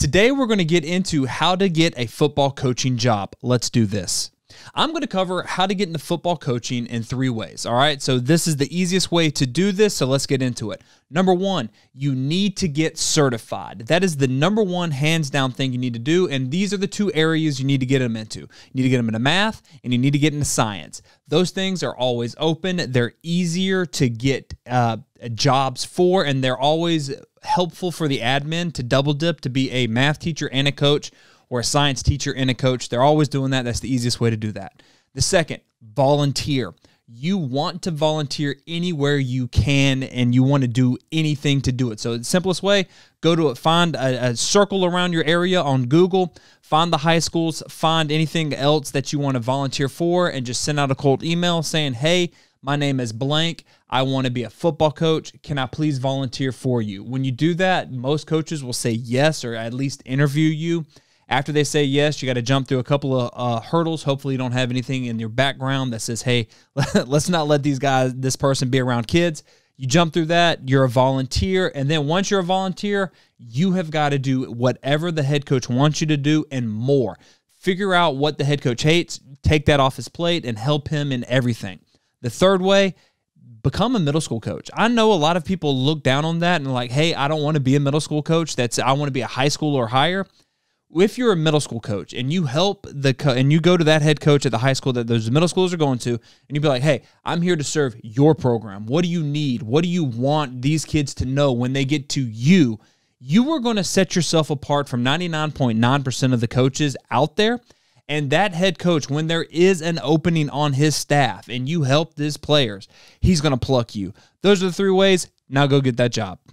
Today, we're going to get into how to get a football coaching job. Let's do this. I'm going to cover how to get into football coaching in three ways. All right. So, this is the easiest way to do this. So, let's get into it. Number one, you need to get certified. That is the number one, hands down thing you need to do. And these are the two areas you need to get them into. You need to get them into math and you need to get into science. Those things are always open, they're easier to get uh, jobs for, and they're always helpful for the admin to double dip to be a math teacher and a coach or a science teacher and a coach. They're always doing that. That's the easiest way to do that. The second, volunteer. You want to volunteer anywhere you can and you want to do anything to do it. So, the simplest way go to it, find a, a circle around your area on Google, find the high schools, find anything else that you want to volunteer for, and just send out a cold email saying, hey, my name is blank. I want to be a football coach. Can I please volunteer for you? When you do that, most coaches will say yes or at least interview you. After they say yes, you got to jump through a couple of uh, hurdles. Hopefully, you don't have anything in your background that says, "Hey, let's not let these guys, this person, be around kids." You jump through that. You're a volunteer, and then once you're a volunteer, you have got to do whatever the head coach wants you to do and more. Figure out what the head coach hates, take that off his plate, and help him in everything. The third way become a middle school coach. I know a lot of people look down on that and like, hey, I don't want to be a middle school coach. That's I want to be a high school or higher if you're a middle school coach and you help the co- and you go to that head coach at the high school that those middle schools are going to and you be like hey i'm here to serve your program what do you need what do you want these kids to know when they get to you you are going to set yourself apart from 99.9% of the coaches out there and that head coach when there is an opening on his staff and you help his players he's going to pluck you those are the three ways now go get that job